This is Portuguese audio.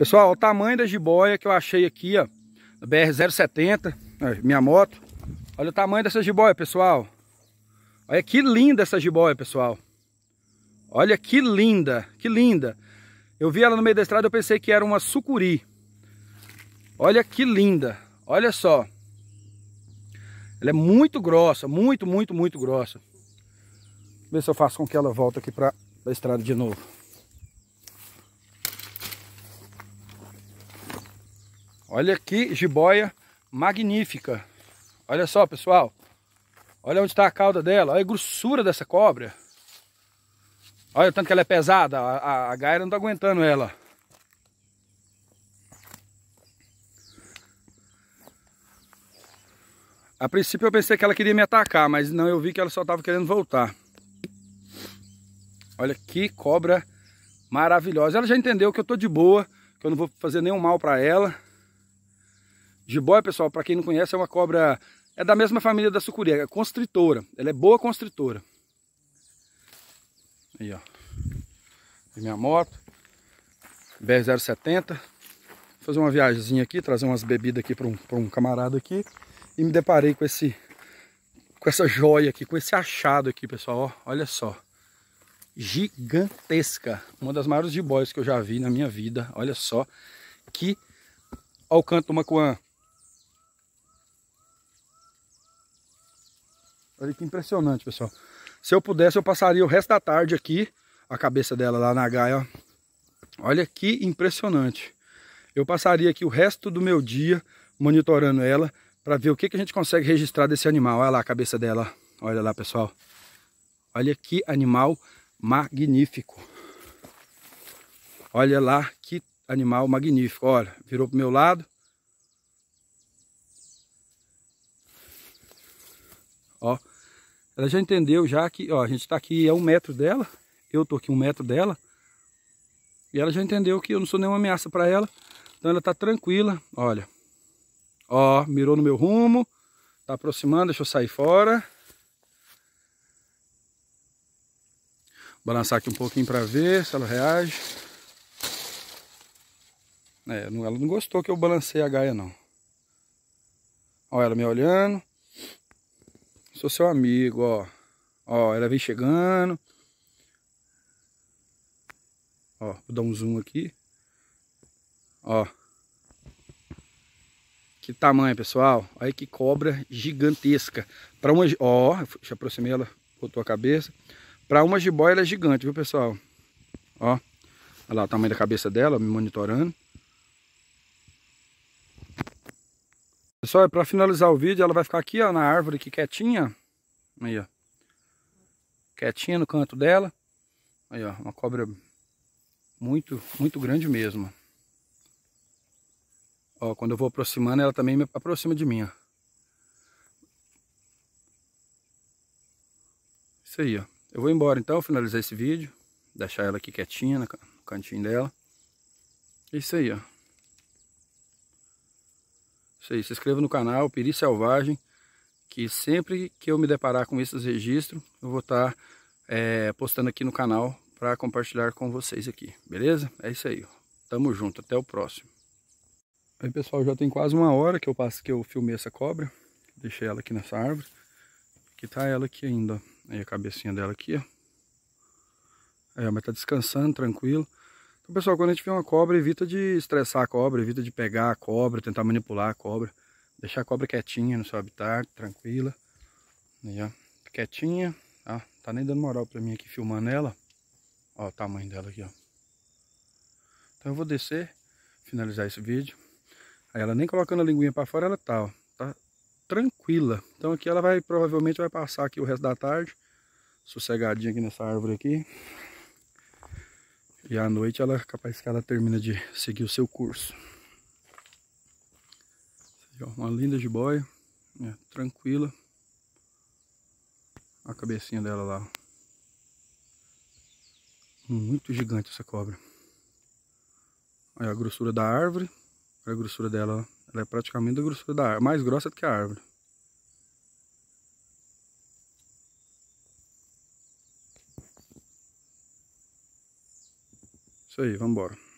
Pessoal, o tamanho da jiboia que eu achei aqui, ó. BR-070, minha moto. Olha o tamanho dessa jiboia, pessoal. Olha que linda essa jiboia, pessoal. Olha que linda, que linda. Eu vi ela no meio da estrada, eu pensei que era uma sucuri. Olha que linda, olha só. Ela é muito grossa, muito, muito, muito grossa. Vamos ver se eu faço com que ela volte aqui para a estrada de novo. Olha que jiboia magnífica. Olha só, pessoal. Olha onde está a cauda dela. Olha a grossura dessa cobra. Olha o tanto que ela é pesada. A, a, a gaira não está aguentando ela. A princípio eu pensei que ela queria me atacar, mas não, eu vi que ela só estava querendo voltar. Olha que cobra maravilhosa. Ela já entendeu que eu estou de boa, que eu não vou fazer nenhum mal para ela. Jiboia, pessoal, para quem não conhece, é uma cobra... É da mesma família da sucuri, é constritora. Ela é boa constritora. Aí, ó. E minha moto. BR-070. fazer uma viagemzinha aqui, trazer umas bebidas aqui para um, pra um camarada aqui. E me deparei com esse... Com essa joia aqui, com esse achado aqui, pessoal. Ó, olha só gigantesca. Uma das maiores jiboias que eu já vi na minha vida. Olha só que... Olha o canto do macuã. Olha que impressionante, pessoal. Se eu pudesse, eu passaria o resto da tarde aqui. A cabeça dela lá na gaia. Olha que impressionante. Eu passaria aqui o resto do meu dia monitorando ela para ver o que, que a gente consegue registrar desse animal. Olha lá a cabeça dela. Olha lá, pessoal. Olha que animal magnífico. Olha lá que animal magnífico. Olha, virou para o meu lado. Ó. Ela já entendeu já que, ó, a gente está aqui é um metro dela, eu estou aqui um metro dela, e ela já entendeu que eu não sou nenhuma ameaça para ela, então ela está tranquila, olha, ó, mirou no meu rumo, está aproximando, deixa eu sair fora, balançar aqui um pouquinho para ver se ela reage, é, ela não gostou que eu balancei a gaia não, ó, ela me olhando, Sou seu amigo, ó. Ó, ela vem chegando. Ó, vou dar um zoom aqui. Ó. Que tamanho, pessoal. Aí que cobra gigantesca. Para uma... Ó, já aproximei ela, botou a cabeça. Para uma jiboia ela é gigante, viu, pessoal? Ó. Olha lá o tamanho da cabeça dela, me monitorando. Pessoal, para finalizar o vídeo, ela vai ficar aqui ó, na árvore aqui quietinha. Aí, ó. Quietinha no canto dela. Aí, ó, uma cobra muito, muito grande mesmo. Ó, quando eu vou aproximando, ela também me aproxima de mim, ó. Isso aí, ó. Eu vou embora então, finalizar esse vídeo. Deixar ela aqui quietinha no cantinho dela. É isso aí, ó. Isso aí, se inscreva no canal Peri Selvagem, que sempre que eu me deparar com esses registros, eu vou estar tá, é, postando aqui no canal para compartilhar com vocês aqui, beleza? É isso aí, tamo junto, até o próximo. Aí pessoal, já tem quase uma hora que eu passo que eu filmei essa cobra, deixei ela aqui nessa árvore, que tá ela aqui ainda, aí a cabecinha dela aqui, ó. É, mas tá descansando, tranquilo pessoal, quando a gente vê uma cobra, evita de estressar a cobra, evita de pegar a cobra, tentar manipular a cobra. Deixar a cobra quietinha no seu habitat, tranquila. Aí, né? ó, quietinha. Ah, tá nem dando moral pra mim aqui filmando ela. Ó o tamanho dela aqui, ó. Então eu vou descer, finalizar esse vídeo. Aí ela nem colocando a linguinha pra fora, ela tá, ó. Tá tranquila. Então aqui ela vai, provavelmente vai passar aqui o resto da tarde. Sossegadinha aqui nessa árvore aqui. E à noite ela capaz que ela termina de seguir o seu curso. Uma linda jiboia, né, tranquila. A cabecinha dela lá. Muito gigante essa cobra. Olha a grossura da árvore. Olha a grossura dela. Ela é praticamente a grossura da árvore. Mais grossa do que a árvore. Isso aí, vamos embora.